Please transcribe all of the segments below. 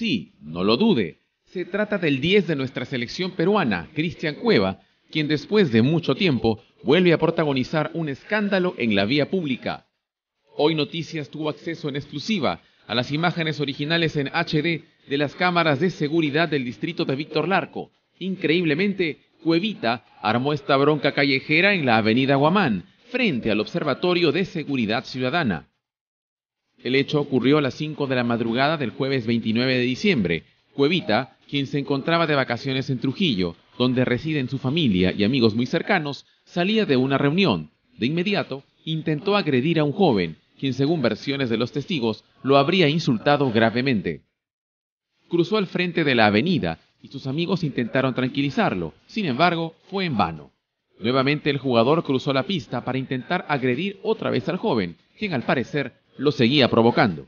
Sí, no lo dude. Se trata del 10 de nuestra selección peruana, Cristian Cueva, quien después de mucho tiempo vuelve a protagonizar un escándalo en la vía pública. Hoy Noticias tuvo acceso en exclusiva a las imágenes originales en HD de las cámaras de seguridad del distrito de Víctor Larco. Increíblemente, Cuevita armó esta bronca callejera en la avenida Guamán, frente al Observatorio de Seguridad Ciudadana. El hecho ocurrió a las 5 de la madrugada del jueves 29 de diciembre. Cuevita, quien se encontraba de vacaciones en Trujillo, donde residen su familia y amigos muy cercanos, salía de una reunión. De inmediato, intentó agredir a un joven, quien según versiones de los testigos, lo habría insultado gravemente. Cruzó al frente de la avenida y sus amigos intentaron tranquilizarlo, sin embargo, fue en vano. Nuevamente el jugador cruzó la pista para intentar agredir otra vez al joven, quien al parecer lo seguía provocando.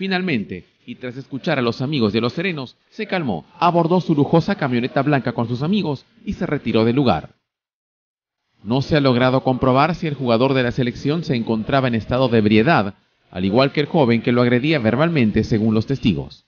Finalmente, y tras escuchar a los amigos de los serenos, se calmó, abordó su lujosa camioneta blanca con sus amigos y se retiró del lugar. No se ha logrado comprobar si el jugador de la selección se encontraba en estado de ebriedad, al igual que el joven que lo agredía verbalmente según los testigos.